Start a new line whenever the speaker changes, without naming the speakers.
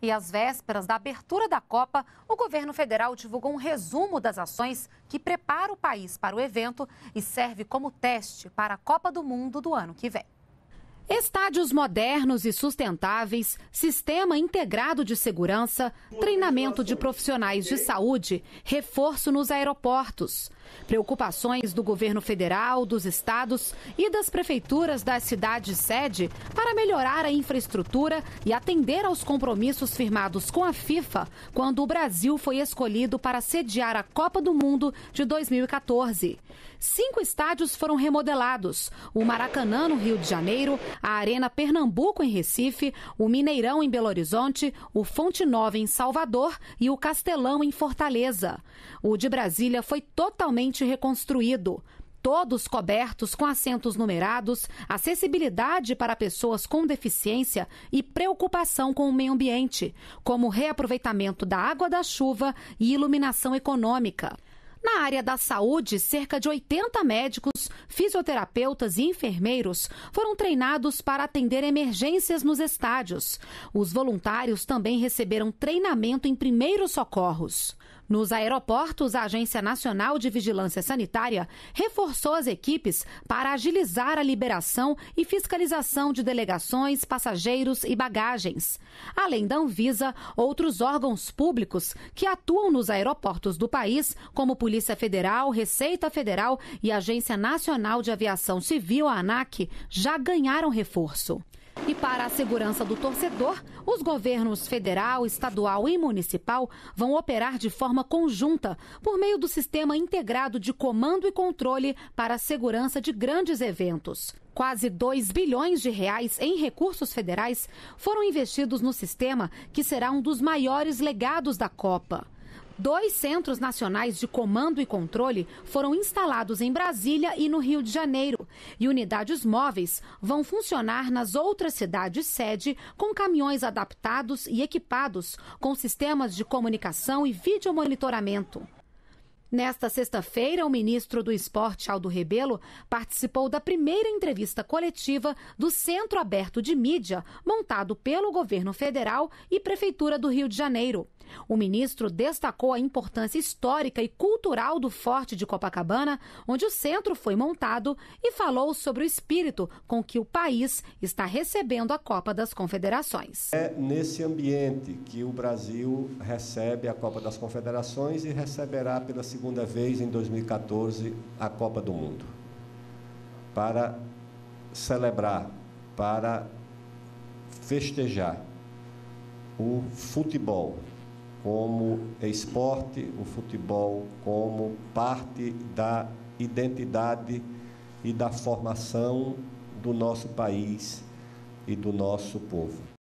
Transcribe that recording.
E às vésperas da abertura da Copa, o governo federal divulgou um resumo das ações que prepara o país para o evento e serve como teste para a Copa do Mundo do ano que vem. Estádios modernos e sustentáveis, sistema integrado de segurança, treinamento de profissionais de saúde, reforço nos aeroportos. Preocupações do governo federal, dos estados e das prefeituras das cidades sede para melhorar a infraestrutura e atender aos compromissos firmados com a FIFA quando o Brasil foi escolhido para sediar a Copa do Mundo de 2014. Cinco estádios foram remodelados: o Maracanã, no Rio de Janeiro, a Arena Pernambuco em Recife, o Mineirão em Belo Horizonte, o Fonte Nova em Salvador e o Castelão em Fortaleza. O de Brasília foi totalmente reconstruído todos cobertos com assentos numerados, acessibilidade para pessoas com deficiência e preocupação com o meio ambiente, como reaproveitamento da água da chuva e iluminação econômica. Na área da saúde, cerca de 80 médicos, fisioterapeutas e enfermeiros foram treinados para atender emergências nos estádios. Os voluntários também receberam treinamento em primeiros socorros. Nos aeroportos, a Agência Nacional de Vigilância Sanitária reforçou as equipes para agilizar a liberação e fiscalização de delegações, passageiros e bagagens. Além da Anvisa, outros órgãos públicos que atuam nos aeroportos do país, como Polícia Federal, Receita Federal e Agência Nacional de Aviação Civil, a ANAC, já ganharam reforço. E para a segurança do torcedor, os governos federal, estadual e municipal vão operar de forma conjunta por meio do sistema integrado de comando e controle para a segurança de grandes eventos. Quase 2 bilhões de reais em recursos federais foram investidos no sistema, que será um dos maiores legados da Copa. Dois centros nacionais de comando e controle foram instalados em Brasília e no Rio de Janeiro. E unidades móveis vão funcionar nas outras cidades sede com caminhões adaptados e equipados com sistemas de comunicação e videomonitoramento. Nesta sexta-feira, o ministro do Esporte, Aldo Rebelo, participou da primeira entrevista coletiva do Centro Aberto de Mídia, montado pelo governo federal e Prefeitura do Rio de Janeiro. O ministro destacou a importância histórica e cultural do Forte de Copacabana, onde o centro foi montado, e falou sobre o espírito com que o país está recebendo a Copa das Confederações.
É nesse ambiente que o Brasil recebe a Copa das Confederações e receberá pela segunda vez em 2014 a Copa do Mundo. Para celebrar, para festejar o futebol, como esporte, o futebol como parte da identidade e da formação do nosso país e do nosso povo.